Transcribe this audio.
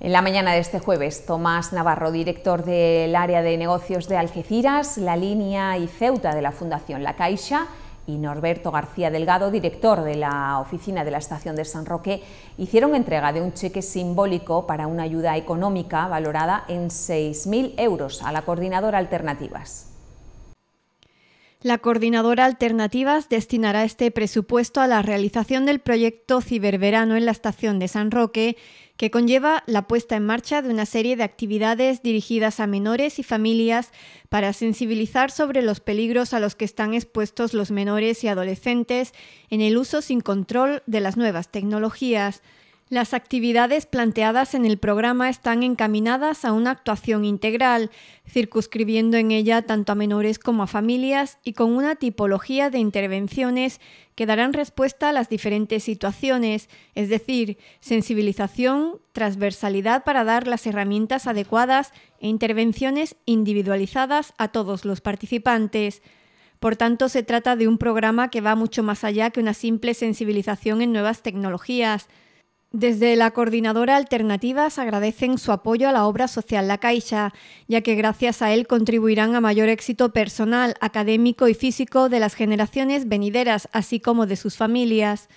En la mañana de este jueves, Tomás Navarro, director del área de negocios de Algeciras, La Línea y Ceuta de la Fundación La Caixa, y Norberto García Delgado, director de la oficina de la estación de San Roque, hicieron entrega de un cheque simbólico para una ayuda económica valorada en 6.000 euros a la coordinadora Alternativas. La coordinadora Alternativas destinará este presupuesto a la realización del proyecto Ciberverano en la estación de San Roque, que conlleva la puesta en marcha de una serie de actividades dirigidas a menores y familias para sensibilizar sobre los peligros a los que están expuestos los menores y adolescentes en el uso sin control de las nuevas tecnologías. Las actividades planteadas en el programa están encaminadas a una actuación integral, circunscribiendo en ella tanto a menores como a familias y con una tipología de intervenciones que darán respuesta a las diferentes situaciones, es decir, sensibilización, transversalidad para dar las herramientas adecuadas e intervenciones individualizadas a todos los participantes. Por tanto, se trata de un programa que va mucho más allá que una simple sensibilización en nuevas tecnologías. Desde la coordinadora Alternativas agradecen su apoyo a la obra social La Caixa, ya que gracias a él contribuirán a mayor éxito personal, académico y físico de las generaciones venideras, así como de sus familias.